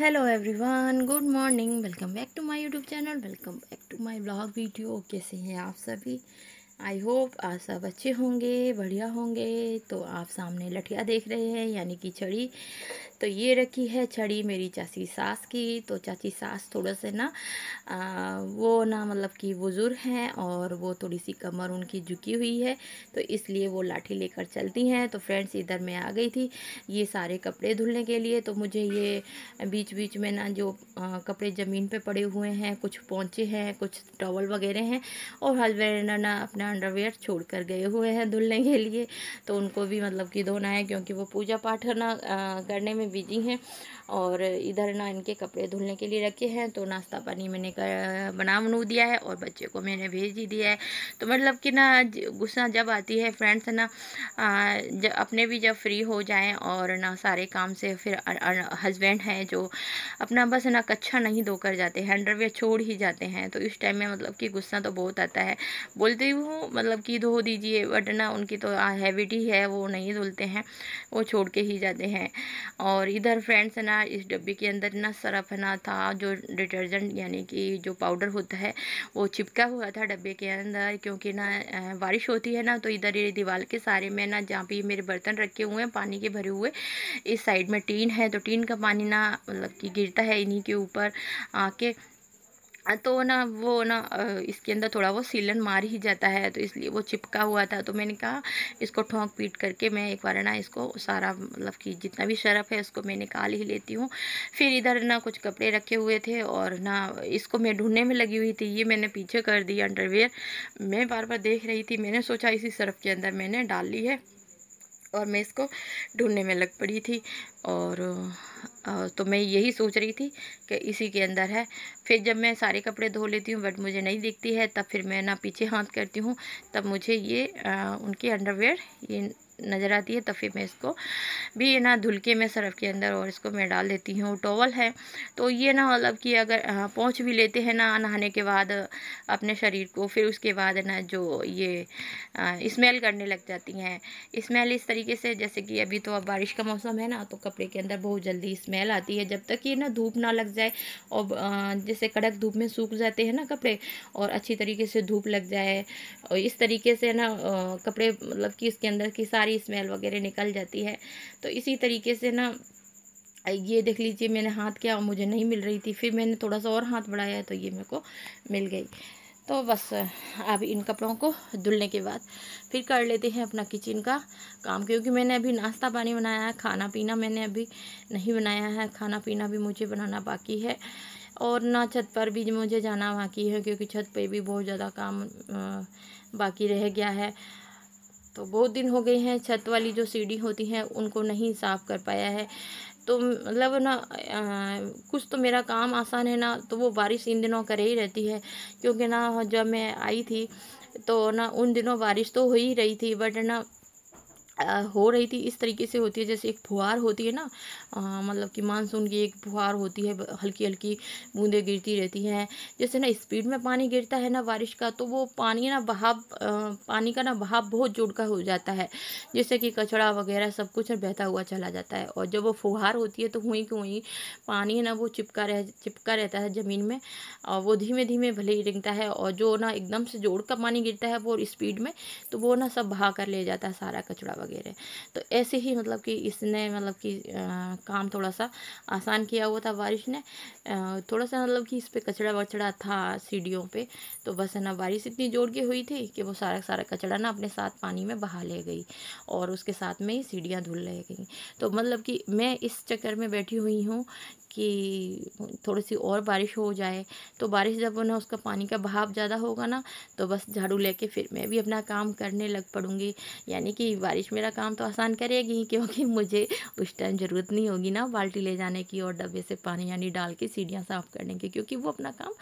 hello everyone good morning welcome back to my YouTube channel welcome back to my blog video कैसे हैं आप सभी I hope आप सब अच्छे होंगे बढ़िया होंगे तो आप सामने लठिया देख रहे हैं यानी कि छड़ी तो ये रखी है छड़ी मेरी चाची सास की तो चाची सास थोड़ा से ना आ, वो ना मतलब कि बुज़ुर्ग हैं और वो थोड़ी सी कमर उनकी झुकी हुई है तो इसलिए वो लाठी लेकर चलती हैं तो फ्रेंड्स इधर मैं आ गई थी ये सारे कपड़े धुलने के लिए तो मुझे ये बीच बीच में ना जो आ, कपड़े ज़मीन पर पड़े हुए हैं कुछ पहुँचे हैं कुछ टॉवल वगैरह हैं और हस्बैंड ना अपना अंडरवेयर छोड़ कर गए हुए हैं धुलने के लिए तो उनको भी मतलब कि धोना है क्योंकि वो पूजा पाठ ना करने में में बिजी हैं और इधर ना इनके कपड़े धुलने के लिए रखे हैं तो नाश्ता पानी मैंने कर बना बनू दिया है और बच्चे को मैंने भेज ही दिया है तो मतलब कि ना गुस्सा जब आती है फ्रेंड्स ना जब अपने भी जब फ्री हो जाएं और ना सारे काम से फिर हस्बैंड हैं जो अपना बस ना कच्छा नहीं धोकर जाते हैं अंडरवेयर छोड़ ही जाते हैं तो इस टाइम में मतलब कि गुस्सा तो बहुत आता है बोलती हूँ मतलब कि धो दीजिए बट ना उनकी तो हैबिट ही है वो नहीं धुलते हैं वो छोड़ के ही जाते हैं और और इधर फ्रेंड्स है ना इस डब्बे के अंदर ना सरफ है ना था जो डिटर्जेंट यानी कि जो पाउडर होता है वो चिपका हुआ था डब्बे के अंदर क्योंकि ना बारिश होती है ना तो इधर ये दीवार के सारे में ना जहाँ पे मेरे बर्तन रखे हुए हैं पानी के भरे हुए इस साइड में टीन है तो टीन का पानी ना मतलब कि गिरता है इन्हीं के ऊपर आके तो ना वो ना इसके अंदर थोड़ा वो सीलन मार ही जाता है तो इसलिए वो चिपका हुआ था तो मैंने कहा इसको ठोंक पीट करके मैं एक बार ना इसको सारा मतलब कि जितना भी शरफ है उसको मैं निकाल ही लेती हूँ फिर इधर ना कुछ कपड़े रखे हुए थे और ना इसको मैं ढूंढने में लगी हुई थी ये मैंने पीछे कर दी अंडरवेयर मैं बार बार देख रही थी मैंने सोचा इसी सरफ के अंदर मैंने डाल ली है और मैं इसको ढूंढने में लग पड़ी थी और तो मैं यही सोच रही थी कि इसी के अंदर है फिर जब मैं सारे कपड़े धो लेती हूँ बट मुझे नहीं दिखती है तब फिर मैं ना पीछे हाथ करती हूँ तब मुझे ये आ, उनकी अंडरवेयर ये नज़र आती है तो फिर मैं इसको भी ना धुल के मैं सर्फ के अंदर और इसको मैं डाल देती हूँ टॉवल है तो ये ना मतलब कि अगर हाँ, पहुँच भी लेते हैं ना नहाने के बाद अपने शरीर को फिर उसके बाद ना जो ये स्मेल करने लग जाती हैं स्मेल इस तरीके से जैसे कि अभी तो अब बारिश का मौसम है ना तो कपड़े के अंदर बहुत जल्दी स्मेल आती है जब तक ये ना धूप ना लग जाए और जैसे कड़क धूप में सूख जाते हैं ना कपड़े और अच्छी तरीके से धूप लग जाए और इस तरीके से ना कपड़े मतलब कि इसके अंदर की सारी सारी स्मेल वगैरह निकल जाती है तो इसी तरीके से ना ये देख लीजिए मैंने हाथ किया मुझे नहीं मिल रही थी फिर मैंने थोड़ा सा और हाथ बढ़ाया तो ये मेरे को मिल गई तो बस अब इन कपड़ों को धुलने के बाद फिर कर लेते हैं अपना किचन का काम क्योंकि मैंने अभी नाश्ता पानी बनाया है खाना पीना मैंने अभी नहीं बनाया है खाना पीना भी मुझे बनाना बाकी है और ना छत पर भी मुझे जाना बाकी है क्योंकि छत पे भी बहुत ज़्यादा काम बाकी रह गया है तो बहुत दिन हो गए हैं छत वाली जो सीढ़ी होती हैं उनको नहीं साफ़ कर पाया है तो मतलब ना आ, कुछ तो मेरा काम आसान है ना तो वो बारिश इन दिनों करे ही रहती है क्योंकि ना जब मैं आई थी तो ना उन दिनों बारिश तो हो ही रही थी बट ना हो रही थी इस तरीके से होती है जैसे एक फुहार होती है ना मतलब कि मानसून की एक फुहार होती है हल्की हल्की बूंदें गिरती रहती हैं जैसे ना स्पीड में पानी गिरता है ना बारिश का तो वो पानी ना बहाव पानी का ना बहाव बहुत जोड़ का हो जाता है जैसे कि कचड़ा वगैरह सब कुछ बहता हुआ चला जाता है और जब वो फुहार होती है तो वहीं कि वहीं पानी है ना वो चिपका रह चिपका रहता है ज़मीन में और वो धीमे धीमे भले ही रिंगता है और जो ना एकदम से जोड़ का पानी गिरता है वो स्पीड में तो वो ना सब बहा कर ले जाता है सारा कचड़ा वगैरह वगैरह तो ऐसे ही मतलब कि इसने मतलब कि काम थोड़ा सा आसान किया हुआ था बारिश ने आ, थोड़ा सा मतलब कि इस पर कचड़ा वचड़ा था सीढ़ियों पे तो बस है ना बारिश इतनी जोर की हुई थी कि वो सारा सारा कचड़ा ना अपने साथ पानी में बहा ले गई और उसके साथ में ही सीढ़ियाँ धुल ले गई तो मतलब कि मैं इस चक्कर में बैठी हुई हूँ कि थोड़ी सी और बारिश हो जाए तो बारिश जब ना उसका पानी का बहाव ज़्यादा होगा ना तो बस झाड़ू लेके फिर मैं भी अपना काम करने लग पड़ूंगी यानी कि बारिश में मेरा काम तो आसान करेगी क्योंकि मुझे उस टाइम ज़रूरत नहीं होगी ना बाल्टी ले जाने की और डब्बे से पानी यानी डाल के सीढ़ियाँ साफ़ करने की क्योंकि वो अपना काम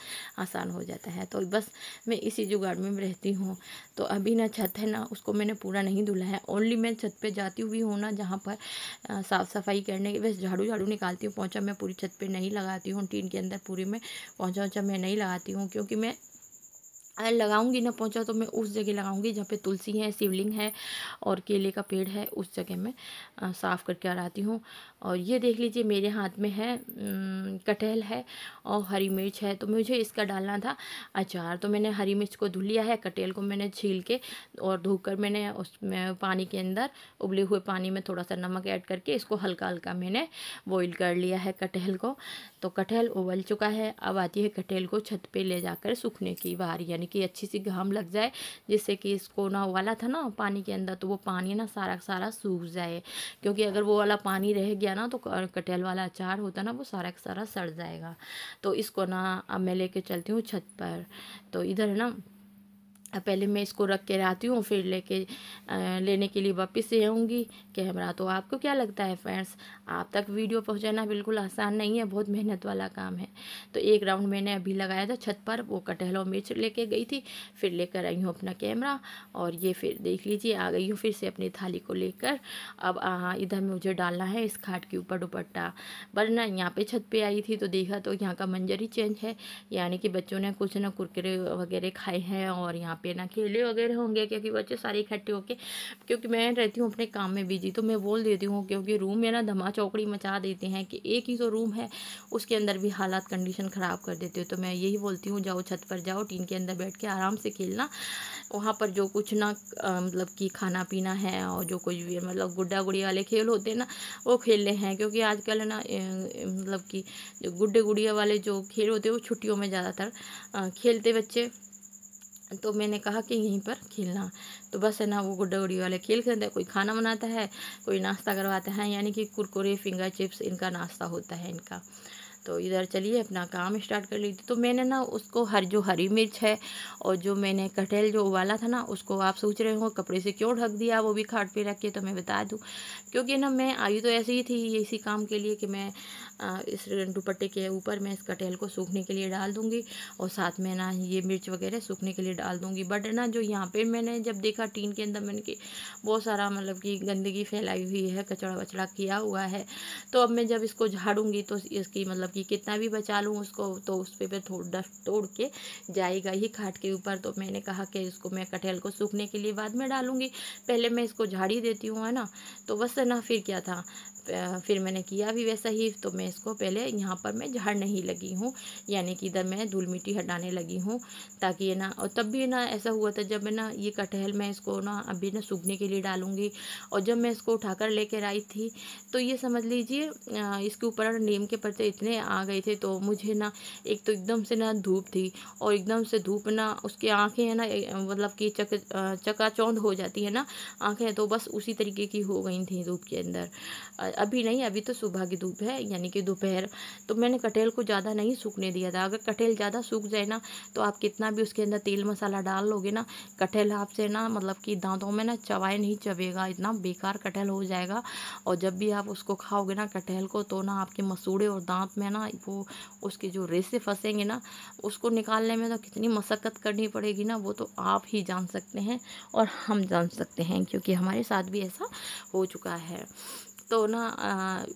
आसान हो जाता है तो बस मैं इसी जुगाड़ में रहती हूँ तो अभी ना छत है ना उसको मैंने पूरा नहीं धुला है ओनली मैं छत पर जाती हुई हूँ ना जहाँ पर साफ़ सफाई करने की बस झाड़ू झाड़ू निकालती हूँ पहुँचा मैं पूरी छत पर नहीं लगाती हूँ टीन के अंदर पूरी में पहुँचा उचा मैं नहीं लगाती हूँ क्योंकि मैं लगाऊंगी ना पहुंचा तो मैं उस जगह लगाऊंगी जहाँ पे तुलसी है शिवलिंग है और केले का पेड़ है उस जगह मैं साफ़ करके हराती हूँ और ये देख लीजिए मेरे हाथ में है कटहल है और हरी मिर्च है तो मुझे इसका डालना था अचार तो मैंने हरी मिर्च को धुल लिया है कटहल को मैंने छील के और धोकर मैंने उसमें पानी के अंदर उबले हुए पानी में थोड़ा सा नमक ऐड करके इसको हल्का हल्का मैंने बॉइल कर लिया है कटहल को तो कटहल उबल चुका है अब आती है कटहल को छत पे ले जाकर सूखने की बार यानी कि अच्छी सी घाम लग जाए जिससे कि इसको ना वाला था ना पानी के अंदर तो वो पानी ना सारा सारा सूख जाए क्योंकि अगर वो वाला पानी रह गया ना तो कटहल वाला अचार होता ना वो सारा का सारा सड़ जाएगा तो इसको ना अब मैं लेके चलती हूँ छत पर तो इधर ना पहले मैं इसको रख के रहती हूँ फिर लेके लेने के लिए वापस से आऊँगी कैमरा तो आपको क्या लगता है फ्रेंड्स आप तक वीडियो पहुँचाना बिल्कुल आसान नहीं है बहुत मेहनत वाला काम है तो एक राउंड मैंने अभी लगाया था छत पर वो और मिर्च लेके गई थी फिर लेकर आई हूँ अपना कैमरा और ये फिर देख लीजिए आ गई हूँ फिर से अपनी थाली को लेकर अब इधर मुझे डालना है इस खाट के ऊपर दुपट्टा वरना यहाँ पर छत पर आई थी तो देखा तो यहाँ का मंजर ही चेंज है यानी कि बच्चों ने कुछ ना कुरकरे वगैरह खाए हैं और यहाँ यहाँ पे ना खेले वगैरह होंगे क्योंकि बच्चे सारे इकट्ठे होके क्योंकि मैं रहती हूँ अपने काम में बिजी तो मैं बोल देती हूँ क्योंकि रूम में ना धमा चौकड़ी मचा देते हैं कि एक ही जो रूम है उसके अंदर भी हालात कंडीशन ख़राब कर देते हो तो मैं यही बोलती हूँ जाओ छत पर जाओ टीन के अंदर बैठ के आराम से खेलना वहाँ पर जो कुछ ना मतलब कि खाना पीना है और जो कुछ भी मतलब गुड्डा गुड़िया वाले खेल होते हैं ना वो खेलने हैं क्योंकि आजकल ना मतलब कि गुड्डे गुड़िया वाले जो खेल होते हैं वो छुट्टियों में ज़्यादातर खेलते बच्चे तो मैंने कहा कि यहीं पर खेलना तो बस है ना वो गुड्डा गुड़ी वाले खेल खेलते हैं कोई खाना बनाता है कोई नाश्ता करवाता है यानी कि कुरकुरे फिंगर चिप्स इनका नाश्ता होता है इनका तो इधर चलिए अपना काम स्टार्ट कर ली थी तो मैंने ना उसको हर जो हरी मिर्च है और जो मैंने कटहल जो उबाला था ना उसको आप सोच रहे हो कपड़े से क्यों ढक दिया वो भी खाट पे रख के तो मैं बता दूँ क्योंकि ना मैं आई तो ऐसे ही थी इसी काम के लिए कि मैं इस दुपट्टे के ऊपर मैं इस कटहल को सूखने के लिए डाल दूँगी और साथ में ना ये मिर्च वगैरह सूखने के लिए डाल दूँगी बट ना जो यहाँ पर मैंने जब देखा टीन के अंदर मैंने कि बहुत सारा मतलब कि गंदगी फैलाई हुई है कचड़ा वचड़ा किया हुआ है तो अब मैं जब इसको झाड़ूंगी तो इसकी मतलब कि कितना भी बचा लूँ उसको तो उस पर थोड़ा तोड़ के जाएगा ही खाट के ऊपर तो मैंने कहा कि इसको मैं कटहल को सूखने के लिए बाद में डालूँगी पहले मैं इसको झाड़ी देती हूँ है ना तो बस ना फिर क्या था फिर मैंने किया भी वैसा ही तो मैं इसको पहले यहाँ पर मैं झाड़ नहीं लगी हूँ यानी कि इधर मैं धूल मिट्टी हटाने लगी हूँ ताकि ये ना और तब भी ना ऐसा हुआ था जब मैं ना ये कटहल मैं इसको ना अभी ना सूखने के लिए डालूँगी और जब मैं इसको उठाकर लेकर आई थी तो ये समझ लीजिए इसके ऊपर नीम के पत्ते इतने आ गए थे तो मुझे ना एक तो एकदम से ना धूप थी और एकदम से धूप ना उसकी आँखें हैं ना मतलब कि चक चकाचौंध हो जाती है ना आँखें तो बस उसी तरीके की हो गई थी धूप के अंदर अभी नहीं अभी तो सुबह की धूप है यानी कि दोपहर तो मैंने कटहल को ज़्यादा नहीं सूखने दिया था अगर कटहल ज़्यादा सूख जाए ना तो आप कितना भी उसके अंदर तेल मसाला डाल लोगे ना कटहल आपसे ना मतलब कि दांतों में ना चवाए नहीं चबेगा इतना बेकार कटहल हो जाएगा और जब भी आप उसको खाओगे ना कटहल को तो ना आपके मसूड़े और दांत में ना वो उसके जो रेसे फंसेंगे ना उसको निकालने में तो कितनी मशक्क़त करनी पड़ेगी ना वो तो आप ही जान सकते हैं और हम जान सकते हैं क्योंकि हमारे साथ भी ऐसा हो चुका है तो ना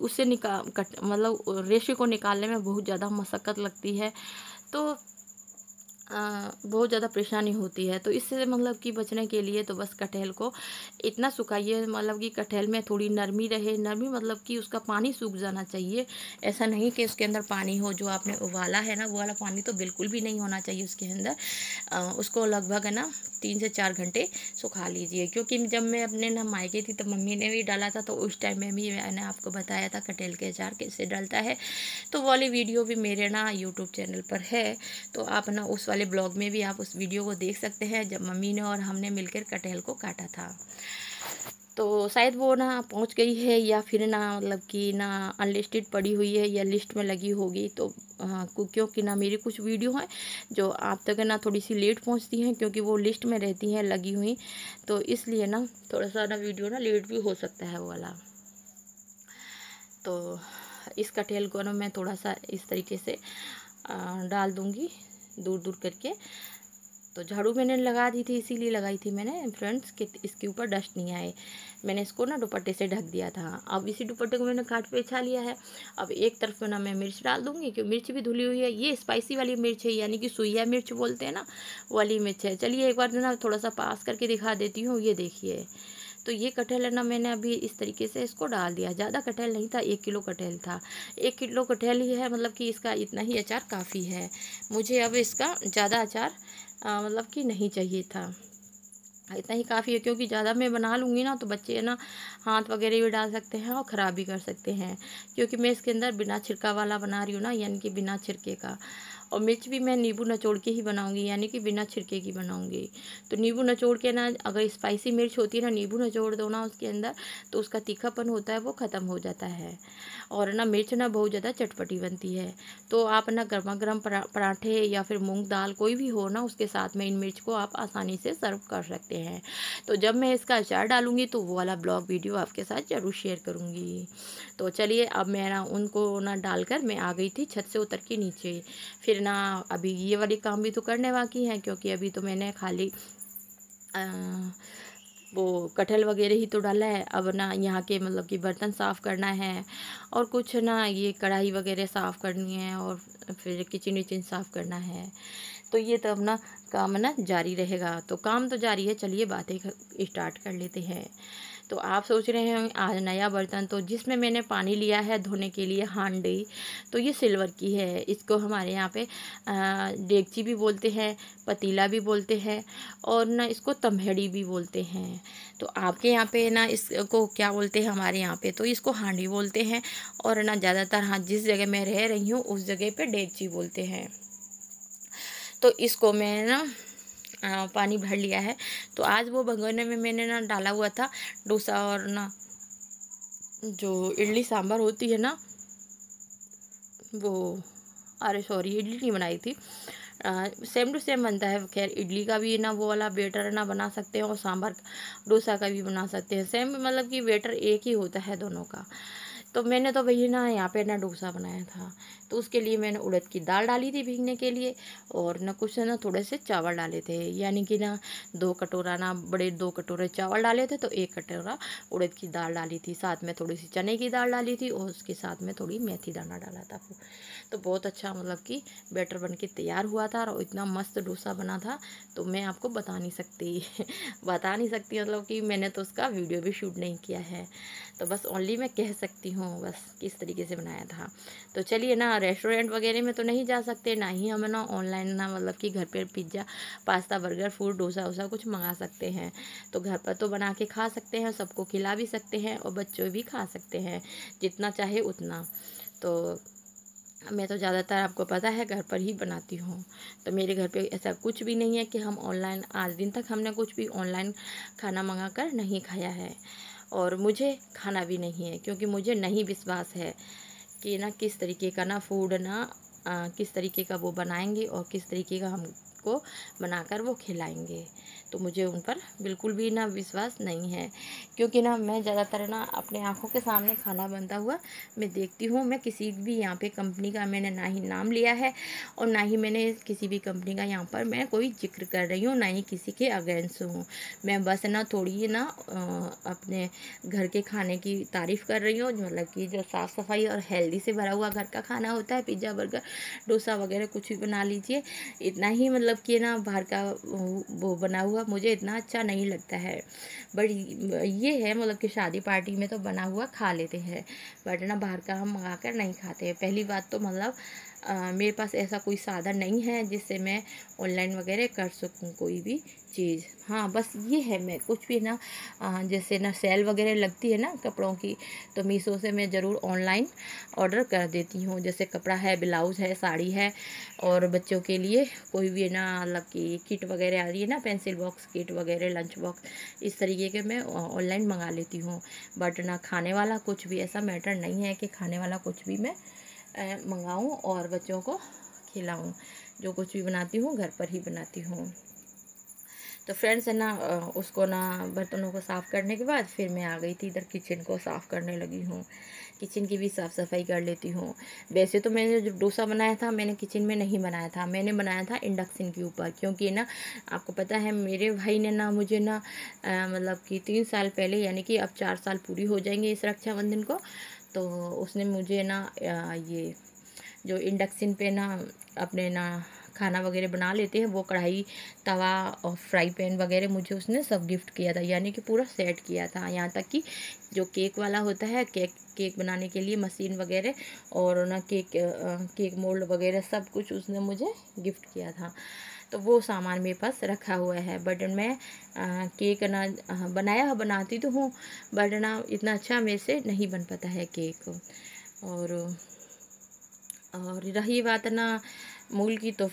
उससे निकाल मतलब रेशे को निकालने में बहुत ज़्यादा मशक्क़त लगती है तो बहुत ज़्यादा परेशानी होती है तो इससे मतलब कि बचने के लिए तो बस कटहल को इतना सुखाइए मतलब कि कटहल में थोड़ी नरमी रहे नरमी मतलब कि उसका पानी सूख जाना चाहिए ऐसा नहीं कि उसके अंदर पानी हो जो आपने उबाला है ना वो वाला पानी तो बिल्कुल भी नहीं होना चाहिए उसके अंदर उसको लगभग है ना तीन से चार घंटे सुखा लीजिए क्योंकि जब मैं अपने ना मायके थी तब तो मम्मी ने भी डाला था तो उस टाइम में भी मैंने आपको बताया था कटहल के अचार कैसे डलता है तो वाली वीडियो भी मेरे ना यूट्यूब चैनल पर है तो आप ना उस वाले वाले ब्लॉग में भी आप उस वीडियो को देख सकते हैं जब मम्मी ने और हमने मिलकर कटहल को काटा था तो शायद वो ना पहुंच गई है या फिर ना मतलब कि ना अनलिस्टेड पड़ी हुई है या लिस्ट में लगी होगी तो क्योंकि ना मेरी कुछ वीडियो हैं जो आप तक ना थोड़ी सी लेट पहुंचती हैं क्योंकि वो लिस्ट में रहती हैं लगी हुई तो इसलिए ना थोड़ा सा ना वीडियो ना लेट भी हो सकता है वो वाला तो इस कटहल को ना मैं थोड़ा सा इस तरीके से डाल दूँगी दूर दूर करके तो झाड़ू मैंने लगा दी थी इसीलिए लगाई थी मैंने फ्रेंड्स कि इसके ऊपर डस्ट नहीं आए मैंने इसको ना दुपट्टे से ढक दिया था अब इसी दुपट्टे को मैंने काट पे छा अच्छा लिया है अब एक तरफ में ना मैं मिर्च डाल दूँगी क्योंकि मिर्च भी धुली हुई है ये स्पाइसी वाली मिर्च है यानी कि सुइया मिर्च बोलते हैं ना वाली मिर्च है चलिए एक बार ना थोड़ा सा पास करके दिखा देती हूँ ये देखिए तो ये कटहल है ना मैंने अभी इस तरीके से इसको डाल दिया ज़्यादा कटहल नहीं था एक किलो कटहल था एक किलो कटहल ही है मतलब कि इसका इतना ही अचार काफ़ी है मुझे अब इसका ज़्यादा अचार मतलब कि नहीं चाहिए था इतना ही काफ़ी है क्योंकि ज़्यादा मैं बना लूँगी ना तो बच्चे ना हाथ वगैरह भी डाल सकते हैं और ख़राब भी कर सकते हैं क्योंकि मैं इसके अंदर बिना छिड़का वाला बना रही हूँ ना यानी कि बिना छिड़के का और मिर्च भी मैं नींबू नचोड़ के ही बनाऊंगी यानी कि बिना छिड़के की बनाऊंगी तो नींबू नचोड़ के ना अगर स्पाइसी मिर्च होती है ना नींबू नचोड़ दो ना उसके अंदर तो उसका तीखापन होता है वो ख़त्म हो जाता है और ना मिर्च ना बहुत ज़्यादा चटपटी बनती है तो आप ना गर्मा गर्म पराठे या फिर मूँग दाल कोई भी हो ना उसके साथ में इन मिर्च को आप आसानी से सर्व कर सकते हैं तो जब मैं इसका अचार डालूंगी तो वो वाला ब्लॉग वीडियो आपके साथ ज़रूर शेयर करूँगी तो चलिए अब मैं ना उनको ना डालकर मैं आ गई थी छत से उतर के नीचे फिर ना अभी ये वाली काम भी तो करने बाकी हैं क्योंकि अभी तो मैंने खाली आ, वो कटहल वगैरह ही तो डाला है अब ना यहाँ के मतलब कि बर्तन साफ़ करना है और कुछ ना ये कढ़ाई वगैरह साफ़ करनी है और फिर किचन विचिन साफ़ करना है तो ये तो अपना काम ना जारी रहेगा तो काम तो जारी है चलिए बातें स्टार्ट कर लेते हैं तो आप सोच रहे हैं आज नया बर्तन तो जिसमें मैंने पानी लिया है धोने के लिए हांडी तो ये सिल्वर की है इसको हमारे यहाँ पे डेगची भी बोलते हैं पतीला भी बोलते हैं और ना इसको तमहड़ी भी बोलते हैं तो आपके यहाँ पे ना इसको क्या बोलते हैं हमारे यहाँ पे तो इसको हांडी बोलते हैं और ना ज़्यादातर हाँ जिस जगह मैं रह रही हूँ उस जगह पर डेगची बोलते हैं तो इसको मैं ना पानी भर लिया है तो आज वो भगोने में मैंने ना डाला हुआ था डोसा और ना जो इडली सांभर होती है ना वो अरे सॉरी इडली नहीं बनाई थी सेम टू सेम बनता है खैर इडली का भी ना वो वाला बेटर ना बना सकते हैं और सांभर डोसा का भी बना सकते हैं सेम मतलब कि बेटर एक ही होता है दोनों का तो मैंने तो भैया ना यहाँ पे ना डोसा बनाया था तो उसके लिए मैंने उड़द की दाल डाली थी भीगने के लिए और ना कुछ ना थोड़े से चावल डाले थे यानी कि ना दो कटोरा ना बड़े दो कटोरे चावल डाले थे तो एक कटोरा उड़द की दाल डाली थी साथ में थोड़ी सी चने की दाल डाली थी और उसके साथ में थोड़ी मेथी दाना डाला था तो बहुत अच्छा मतलब कि बैटर बन के तैयार हुआ था और इतना मस्त डोसा बना था तो मैं आपको बता नहीं सकती बता नहीं सकती मतलब कि मैंने तो उसका वीडियो भी शूट नहीं किया है तो बस ओनली मैं कह सकती हूँ बस किस तरीके से बनाया था तो चलिए ना रेस्टोरेंट वगैरह में तो नहीं जा सकते ना ही हम ना ऑनलाइन ना मतलब कि घर पर pizza pasta burger food dosa वोसा कुछ मंगा सकते हैं तो घर पर तो बना के खा सकते हैं सबको खिला भी सकते हैं और बच्चों भी खा सकते हैं जितना चाहे उतना तो मैं तो ज़्यादातर आपको पता है घर पर ही बनाती हूँ तो मेरे घर पे ऐसा कुछ भी नहीं है कि हम ऑनलाइन आज दिन तक हमने कुछ भी ऑनलाइन खाना मंगा कर नहीं खाया है और मुझे खाना भी नहीं है क्योंकि मुझे नहीं विश्वास है कि ना किस तरीके का ना फूड ना आ, किस तरीके का वो बनाएंगे और किस तरीके का हम सबको बनाकर वो खिलाएंगे तो मुझे उन पर बिल्कुल भी ना विश्वास नहीं है क्योंकि ना मैं ज़्यादातर ना अपने आँखों के सामने खाना बनता हुआ मैं देखती हूँ मैं किसी भी यहाँ पे कंपनी का मैंने ना ही नाम लिया है और ना ही मैंने किसी भी कंपनी का यहाँ पर मैं कोई जिक्र कर रही हूँ ना ही किसी के अगेंस्ट हूँ मैं बस ना थोड़ी ना अपने घर के खाने की तारीफ़ कर रही हूँ मतलब कि जो साफ़ सफाई और हेल्दी से भरा हुआ घर का खाना होता है पिज़्ज़ा बर्गर डोसा वगैरह कुछ भी बना लीजिए इतना ही मतलब मतलब कि ना बाहर का वो बना हुआ मुझे इतना अच्छा नहीं लगता है बट ये है मतलब कि शादी पार्टी में तो बना हुआ खा लेते हैं बट ना बाहर का हम मंगा कर नहीं खाते हैं पहली बात तो मतलब आ, मेरे पास ऐसा कोई साधन नहीं है जिससे मैं ऑनलाइन वगैरह कर सकूँ कोई भी चीज़ हाँ बस ये है मैं कुछ भी ना आ, जैसे ना सेल वगैरह लगती है ना कपड़ों की तो मीशो से मैं ज़रूर ऑनलाइन ऑर्डर कर देती हूँ जैसे कपड़ा है ब्लाउज़ है साड़ी है और बच्चों के लिए कोई भी ना मतलब की किट वगैरह आ रही है ना पेंसिल बॉक्स किट वगैरह लंच बॉक्स इस तरीके के मैं ऑनलाइन मंगा लेती हूँ बट ना खाने वाला कुछ भी ऐसा मैटर नहीं है कि खाने वाला कुछ भी मैं मंगाऊँ और बच्चों को खिलाऊँ जो कुछ भी बनाती हूँ घर पर ही बनाती हूँ तो फ्रेंड्स है ना उसको ना बर्तनों को साफ़ करने के बाद फिर मैं आ गई थी इधर किचन को साफ़ करने लगी हूँ किचन की भी साफ़ सफाई कर लेती हूँ वैसे तो मैंने जो डोसा बनाया था मैंने किचन में नहीं बनाया था मैंने बनाया था इंडक्शन के ऊपर क्योंकि ना आपको पता है मेरे भाई ने ना मुझे ना मतलब कि तीन साल पहले यानी कि अब चार साल पूरी हो जाएंगे इस रक्षाबंधन को तो उसने मुझे ना ये जो इंडक्शन पे ना अपने ना खाना वगैरह बना लेते हैं वो कढ़ाई तवा और फ्राई पैन वगैरह मुझे उसने सब गिफ्ट किया था यानी कि पूरा सेट किया था यहाँ तक कि जो केक वाला होता है केक केक बनाने के लिए मशीन वगैरह और ना केक केक मोल्ड वगैरह सब कुछ उसने मुझे गिफ्ट किया था तो वो सामान मेरे पास रखा हुआ है बट मैं केक ना बनाया बनाती तो हूँ बट ना इतना अच्छा मेरे से नहीं बन पाता है केक और और रही बात ना मूल की तो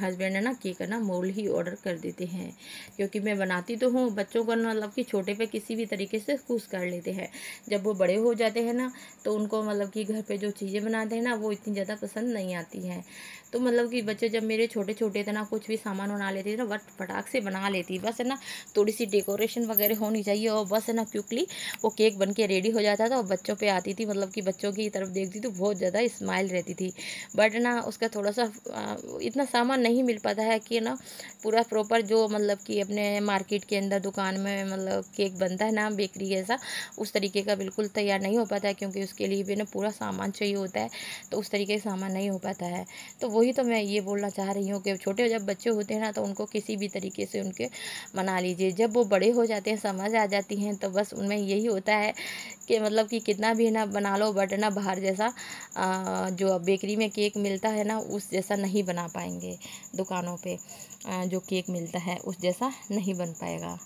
हस्बैंड है ना केक है ना मूल ही ऑर्डर कर देते हैं क्योंकि मैं बनाती तो हूँ बच्चों को मतलब कि छोटे पे किसी भी तरीके से खुश कर लेते हैं जब वो बड़े हो जाते हैं ना तो उनको मतलब कि घर पे जो चीज़ें बनाते हैं ना वो इतनी ज़्यादा पसंद नहीं आती हैं तो मतलब कि बच्चे जब मेरे छोटे छोटे थे ना कुछ भी सामान बना लेते थे ना बट फटाक से बना लेती बस है ना थोड़ी सी डेकोरेशन वगैरह होनी चाहिए और बस है ना क्विकली वो केक बन के रेडी हो जाता था और बच्चों पर आती थी मतलब कि बच्चों की तरफ देखती तो बहुत ज़्यादा स्माइल रहती थी बट ना उसका थोड़ा सा इतना सामान नहीं मिल पाता है कि ना पूरा प्रॉपर जो मतलब कि अपने मार्केट के अंदर दुकान में मतलब केक बनता है ना बेकरी जैसा उस तरीके का बिल्कुल तैयार नहीं हो पाता है क्योंकि उसके लिए भी ना पूरा सामान चाहिए होता है तो उस तरीके का सामान नहीं हो पाता है तो वही तो मैं ये बोलना चाह रही हूँ कि छोटे जब बच्चे होते हैं ना तो उनको किसी भी तरीके से उनके मना लीजिए जब वो बड़े हो जाते हैं समझ आ जाती हैं तो बस उनमें यही होता है कि मतलब कि कितना भी ना बना लो बट ना बाहर जैसा जो बेकरी में केक मिलता है ना उस जैसा नहीं नहीं बना पाएंगे दुकानों पे जो केक मिलता है उस जैसा नहीं बन पाएगा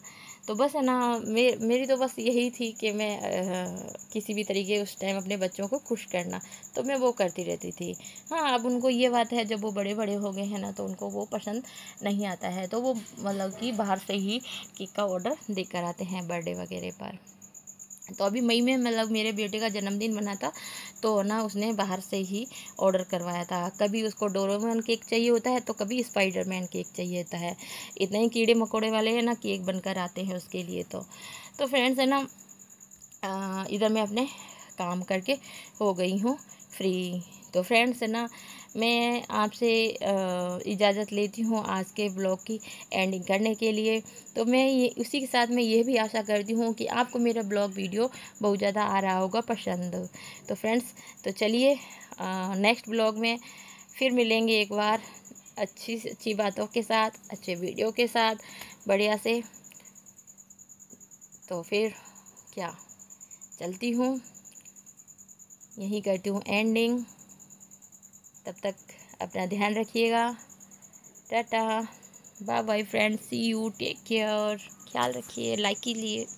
तो बस है ना मे मेरी तो बस यही थी कि मैं आ, किसी भी तरीके उस टाइम अपने बच्चों को खुश करना तो मैं वो करती रहती थी हाँ अब उनको ये बात है जब वो बड़े बड़े हो गए हैं ना तो उनको वो पसंद नहीं आता है तो वो मतलब कि बाहर से ही केक का ऑर्डर देकर आते हैं बर्थडे वगैरह पर तो अभी मई में मतलब मेरे बेटे का जन्मदिन बना था तो ना उसने बाहर से ही ऑर्डर करवाया था कभी उसको डोरोमैन केक चाहिए होता है तो कभी स्पाइडरमैन केक चाहिए होता है इतने ही कीड़े मकोड़े वाले हैं ना केक बनकर आते हैं उसके लिए तो तो फ्रेंड्स है ना इधर मैं अपने काम करके हो गई हूँ फ्री तो फ्रेंड्स है ना मैं आपसे इजाज़त लेती हूँ आज के ब्लॉग की एंडिंग करने के लिए तो मैं ये उसी के साथ मैं ये भी आशा करती हूँ कि आपको मेरा ब्लॉग वीडियो बहुत ज़्यादा आ रहा होगा पसंद तो फ्रेंड्स तो चलिए नेक्स्ट ब्लॉग में फिर मिलेंगे एक बार अच्छी अच्छी बातों के साथ अच्छे वीडियो के साथ बढ़िया से तो फिर क्या चलती हूँ यहीं करती हूँ एंडिंग तब तक अपना ध्यान रखिएगा tata bye bye friends see you take care ख्याल रखिए लाइक कीजिए